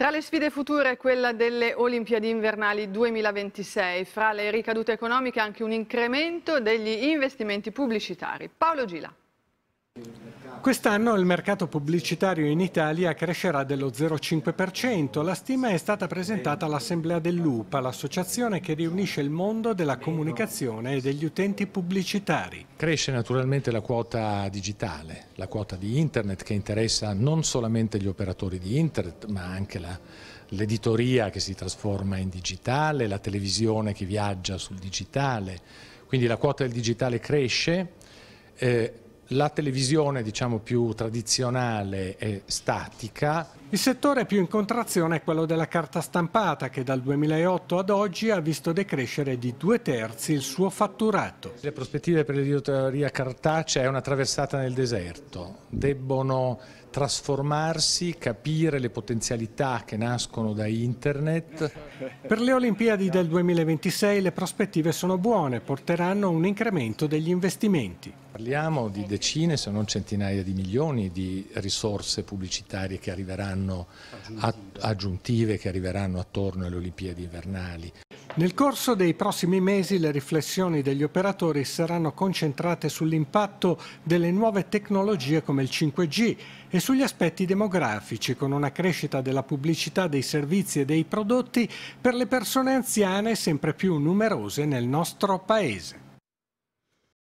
Tra le sfide future è quella delle Olimpiadi invernali 2026, fra le ricadute economiche anche un incremento degli investimenti pubblicitari. Paolo Gila. Quest'anno il mercato pubblicitario in Italia crescerà dello 0,5%. La stima è stata presentata all'Assemblea dell'UPA, l'associazione che riunisce il mondo della comunicazione e degli utenti pubblicitari. Cresce naturalmente la quota digitale, la quota di Internet che interessa non solamente gli operatori di Internet, ma anche l'editoria che si trasforma in digitale, la televisione che viaggia sul digitale. Quindi la quota del digitale cresce. Eh, la televisione diciamo più tradizionale è statica il settore più in contrazione è quello della carta stampata che dal 2008 ad oggi ha visto decrescere di due terzi il suo fatturato. Le prospettive per l'editoria cartacea è una traversata nel deserto. Debbono trasformarsi, capire le potenzialità che nascono da internet. Per le Olimpiadi del 2026 le prospettive sono buone, porteranno a un incremento degli investimenti. Parliamo di decine se non centinaia di milioni di risorse pubblicitarie che arriveranno arriveranno aggiuntive che arriveranno attorno alle Olimpiadi invernali. Nel corso dei prossimi mesi le riflessioni degli operatori saranno concentrate sull'impatto delle nuove tecnologie come il 5G e sugli aspetti demografici, con una crescita della pubblicità dei servizi e dei prodotti per le persone anziane sempre più numerose nel nostro Paese.